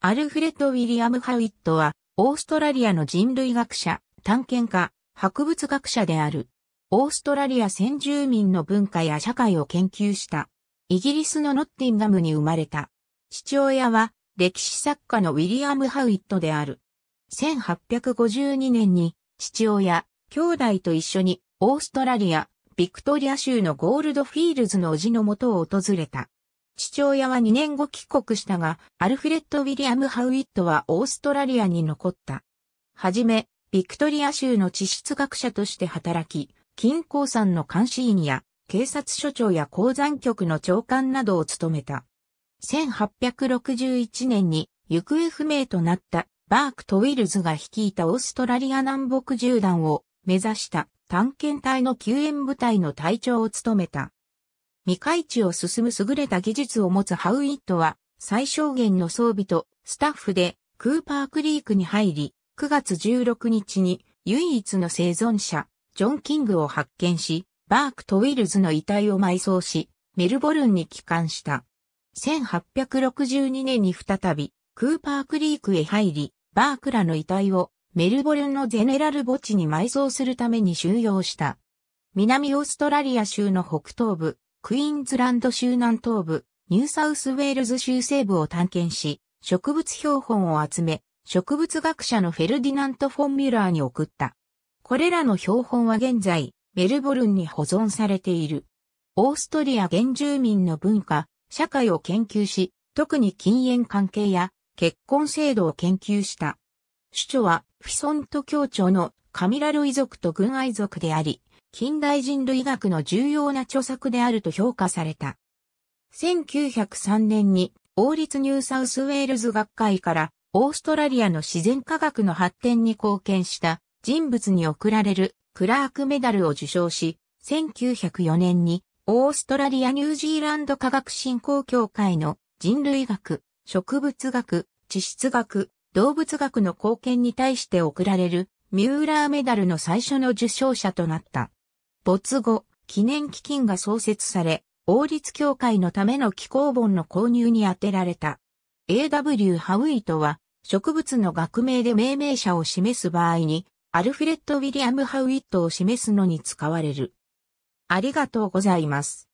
アルフレッド・ウィリアム・ハウィットは、オーストラリアの人類学者、探検家、博物学者である。オーストラリア先住民の文化や社会を研究した。イギリスのノッティンガムに生まれた。父親は、歴史作家のウィリアム・ハウィットである。1852年に、父親、兄弟と一緒に、オーストラリア、ビクトリア州のゴールドフィールズの叔父のもとを訪れた。父親は2年後帰国したが、アルフレッド・ウィリアム・ハウィットはオーストラリアに残った。はじめ、ビクトリア州の地質学者として働き、金鉱山の監視員や警察署長や鉱山局の長官などを務めた。1861年に行方不明となったバークとウィルズが率いたオーストラリア南北縦断を目指した探検隊の救援部隊の隊長を務めた。未開地を進む優れた技術を持つハウイットは、最小限の装備とスタッフでクーパークリークに入り、9月16日に唯一の生存者、ジョン・キングを発見し、バークとウィルズの遺体を埋葬し、メルボルンに帰還した。1862年に再び、クーパークリークへ入り、バークらの遺体をメルボルンのゼネラル墓地に埋葬するために収容した。南オーストラリア州の北東部、クイーンズランド州南東部、ニューサウスウェールズ州西部を探検し、植物標本を集め、植物学者のフェルディナント・フォン・ミュラーに送った。これらの標本は現在、メルボルンに保存されている。オーストリア原住民の文化、社会を研究し、特に禁煙関係や結婚制度を研究した。主著は、フィソント協調のカミラ遺族と軍愛族であり、近代人類学の重要な著作であると評価された。1903年に王立ニューサウスウェールズ学会からオーストラリアの自然科学の発展に貢献した人物に贈られるクラークメダルを受賞し、1904年にオーストラリア・ニュージーランド科学振興協会の人類学、植物学、地質学、動物学の貢献に対して贈られるミューラーメダルの最初の受賞者となった。没後、記念基金が創設され、王立協会のための気候本の購入に充てられた。A.W. ハウイトは、植物の学名で命名者を示す場合に、アルフレッド・ウィリアム・ハウイットを示すのに使われる。ありがとうございます。